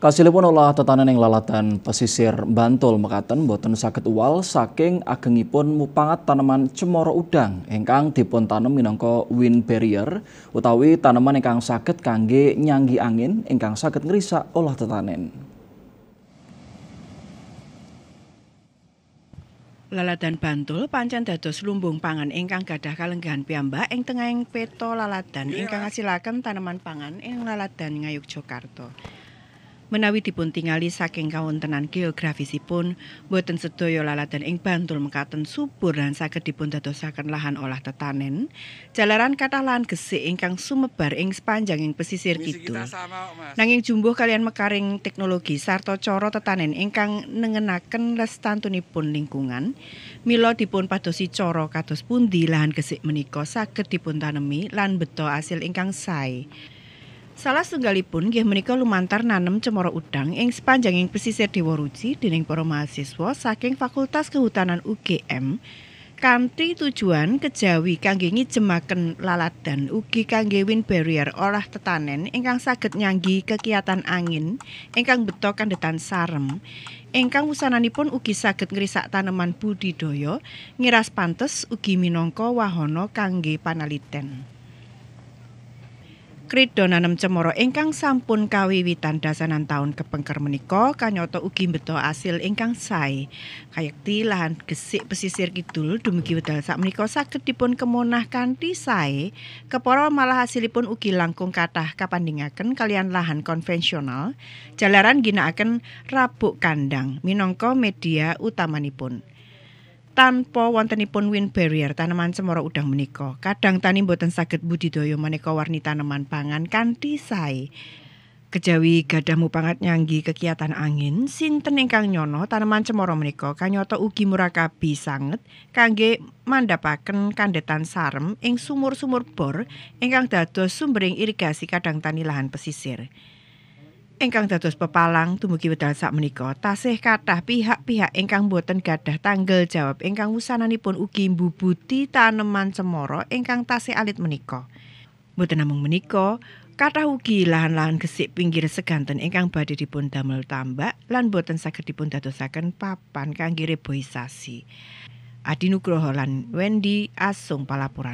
Kasilipun olah tetanen yang lalatan pesisir Bantul mekaten boten sakit uwal saking agengipun mupangat tanaman cemoro udang ingkang dipun tanem minangka wind barrier utawi tanaman ingkang sakit kangge nyangi angin ingkang sakit ngerisak olah tetanen. Lalatan Bantul pancen dados lumbung pangan ingkang gadah kalenggahan piyambak ing tengahing peto laladan ingkang ngasilaken tanaman pangan ing lalatan Ngayogyakarta. Yogyakarta. menawi tingali saking kawontenan geografisipun boten sedaya laladan ing Bantul mekaten subur lan saged dipundadosaken lahan olah tetanen jalaran kathah lahan gesik ingkang sumebar ing sepanjang pesisir kidul nanging jumbuh kalian mekaring teknologi sarta cara tetanen ingkang nengenaken lestantunipun lingkungan mila dipun padosi cara kados pundi lahan gesik menika saged dipuntanemi lan beto asil ingkang sae Salah setunggalipun nggih menika lumantar nanem cemara udang ing sepanjanging pesisir Dewaruci dening para mahasiswa saking Fakultas Kehutanan UGM kanthi tujuan kejawi kangge ngijemaken lalat dan ugi kangge wind barrier olah tetanen ingkang saged nyanggi kekiatan angin ingkang beto kandhetan sarem ingkang usananipun ugi saged ngrisak taneman budidaya ngiras pantes ugi minangka wahana kangge panaliten. Kridonanam Cemoro ingkang sampun kawiwitan dasanan taun kepengker menika uki ugi hasil asil ingkang sae. Kayekti lahan gesik pesisir kidul dumugi wedal sakit saged dipun kemonah kanthi sae, kepara malah hasilipun ugi langkung kathah kapandhingaken kalian lahan konvensional. Jalaran akan rabuk kandang minangka media utamanipun. tanpa wontenipun wind barrier tanaman cemara udang menika. Kadang tani boten saged budidaya maneka warni tanaman pangan kanthi sae. Kejawi gadah mupangat nyanggi kekiatan angin, sinten ingkang nyono tanaman cemara menika kanyata ugi murakabi sanget kangge mandhapaken kandetan sarem ing sumur-sumur bor ingkang dados sumbering irigasi kadang tani lahan pesisir. ingkang dados pepalang dumugi wedal sakmenika tasih kathah pihak-pihak ingkang boten gadah tanggel jawab ingkang wusananipun ugi mbu-buti taneman cemara ingkang tasih alit menika boten namung menika kathah ugi lahan-lahan gesik pinggir seganten ingkang badhe dipun damel tambak lan boten saged dipun dadosaken papan kangge reboisasi Adi Nugroho lan Wendy Asung Palapuran